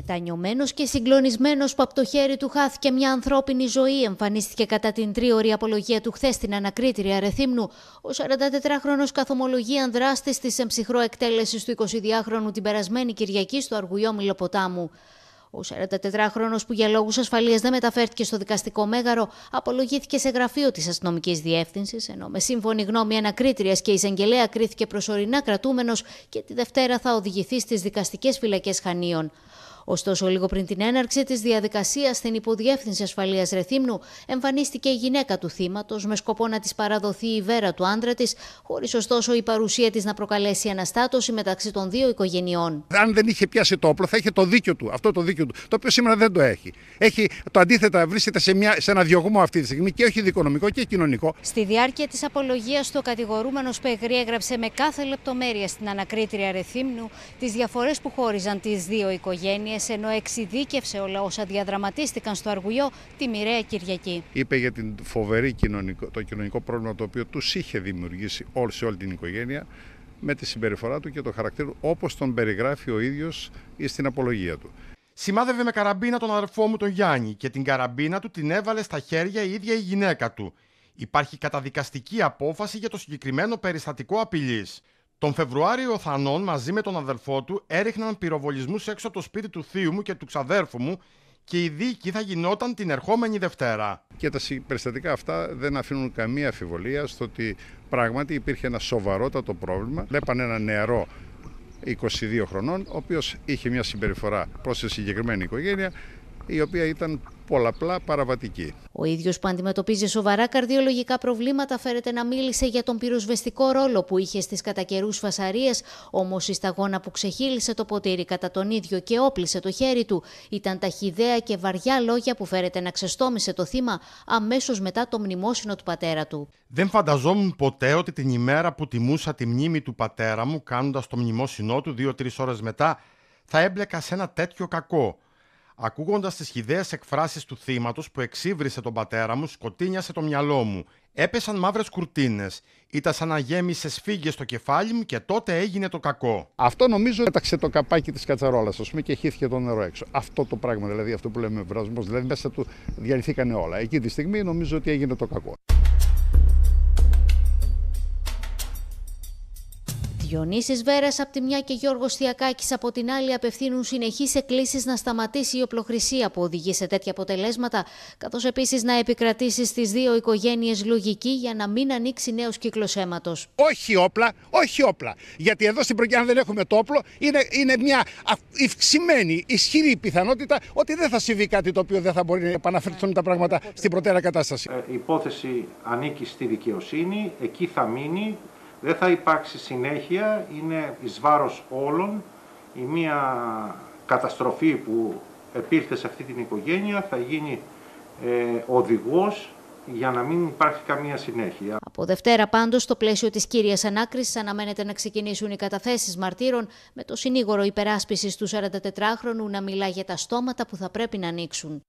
Μετανιωμένος και συγκλονισμένος που από το χέρι του χάθηκε μια ανθρώπινη ζωή, εμφανίστηκε κατά την τρίωρη απολογία του χθες στην ανακρίτρια Ρεθύμνου. Ο 44χρονο καθομολογεί ανδράστη τη εμψυχρό εκτέλεσης του 22χρονου την περασμένη Κυριακή στο Αργουιόμιλο ποτάμου. Ο 44χρονο που για λόγους ασφαλείας δεν μεταφέρθηκε στο δικαστικό μέγαρο, απολογήθηκε σε γραφείο της αστυνομικής διεύθυνσης, ενώ με σύμφωνη γνώμη ανακρίτριας και εισαγγελέα κρίθηκε προσωρινά κρατούμενος και τη Δευτέρα θα οδηγηθεί στις δικαστικές φυλακές Χανίων. Ωστόσο, λίγο πριν την έναρξη της διαδικασίας στην Υποδιεύθυνση Ασφαλείας Ρεθύμνου, εμφανίστηκε η γυναίκα του θύματος με σκοπό να της παραδοθεί η βέρα του άντρα της, χωρίς ωστόσο η παρουσία της να προκαλέσει αναστάτωση μεταξύ των δύο οικογενειών. Αν δεν είχε πιάσει το όπλο, θα είχε το δίκιο του, αυτό το δίκιο του, το οποίο σήμερα δεν το έχει. Έχει το αντίθετα, βρίσκεται σε, μια, σε ένα διωγμό αυτή τη στιγμή και όχι δικονομικό και κοινωνικό. Στη διάρκεια της απολογίας του, ο κατηγορούμενο περιέγραψε με κάθε λεπτομέρεια στην ανακρίτρια Ρεθύμνου τις διαφορές που χώριζαν τις δύο οικογένειες ενώ εξειδίκευσε όλα όσα διαδραματίστηκαν στο Αργουλιό τη μοιραία Κυριακή. Είπε για την φοβερή κοινωνικό, το κοινωνικό πρόβλημα το οποίο τους είχε δημιουργήσει όλη, σε όλη την οικογένεια με τη συμπεριφορά του και το χαρακτήρα όπως τον περιγράφει ο ίδιος ή στην απολογία του. Σημάδευε με καραμπίνα τον αδερφό μου τον Γιάννη και την καραμπίνα του την έβαλε στα χέρια η ίδια η γυναίκα του. Υπάρχει καταδικαστική απόφαση για το συγκεκριμένο περιστατικό απειλής. Τον Φεβρουάριο ο Θανόν μαζί με τον αδελφό του έριχναν πυροβολισμούς έξω από το σπίτι του θείου μου και του ξαδέρφου μου και η δίκη θα γινόταν την ερχόμενη Δευτέρα. Και τα περιστατικά αυτά δεν αφήνουν καμία αφιβολία στο ότι πράγματι υπήρχε ένα σοβαρότατο πρόβλημα. Βλέπαν ένα νεαρό 22 χρονών, ο οποίος είχε μια συμπεριφορά προς τη συγκεκριμένη οικογένεια η οποία ήταν πολλαπλά παραβατική. Ο ίδιος που αντιμετωπίζει σοβαρά καρδιολογικά προβλήματα φέρεται να μίλησε για τον πυροσβεστικό ρόλο που είχε στις κατά φασαρίες, όμως η σταγόνα που ξεχύλισε το ποτήρι κατά τον ίδιο και όπλησε το χέρι του ήταν ταχυδαία και βαριά λόγια που φέρεται να ξεστόμησε το θύμα αμέσως μετά το μνημόσυνο του πατέρα του. Δεν φανταζόμουν ποτέ ότι την ημέρα που τιμούσα τη μνήμη του πατέρα μου κάνοντας το μνημόσυνό του δυο 3 ώρες μετά θα έμπλεκα σε ένα τέτοιο κακό. Ακούγοντας τις χιδαίε εκφράσεις του θύματος που εξύβρισε τον πατέρα μου, σκοτίνιασε το μυαλό μου. Έπεσαν μαύρες κουρτίνες. Ήταν σαν να γέμισε σφίγγες στο κεφάλι μου και τότε έγινε το κακό. Αυτό νομίζω έταξε το καπάκι της κατσαρόλας, ας πούμε, και χύθηκε το νερό έξω. Αυτό το πράγμα, δηλαδή αυτό που λέμε βρασμός, δηλαδή μέσα του διαλυθήκανε όλα. Εκεί τη στιγμή νομίζω ότι έγινε το κακό. Διονύσης Βέρας από τη μια και Γιώργος Θιακάκης από την άλλη απευθύνουν συνεχείς εκκλήσεις να σταματήσει η οπλοχρησία που οδηγεί σε τέτοια αποτελέσματα, καθώς επίσης να επικρατήσει στις δύο οικογένειες λογική για να μην ανοίξει νέος κύκλος αίματος. Όχι όπλα, όχι όπλα. Γιατί εδώ στην αν δεν έχουμε το όπλο, είναι, είναι μια αυξημένη, ισχυρή πιθανότητα ότι δεν θα συμβεί κάτι το οποίο δεν θα μπορεί να επαναφερθούν τα πράγματα στην προτέρα κατάσταση. η ε, υπόθεση ανήκει στη δικαιοσύνη, εκεί θα μείνει. Δεν θα υπάρξει συνέχεια, είναι εις βάρος όλων. Η μία καταστροφή που επήρθε σε αυτή την οικογένεια θα γίνει ε, οδηγός για να μην υπάρχει καμία συνέχεια. Από Δευτέρα, πάντως, στο πλαίσιο της κύριας ανάκρισης αναμένεται να ξεκινήσουν οι καταθέσεις μαρτύρων με το συνήγορο υπεράσπισης του 44χρονου να μιλά για τα στόματα που θα πρέπει να ανοίξουν.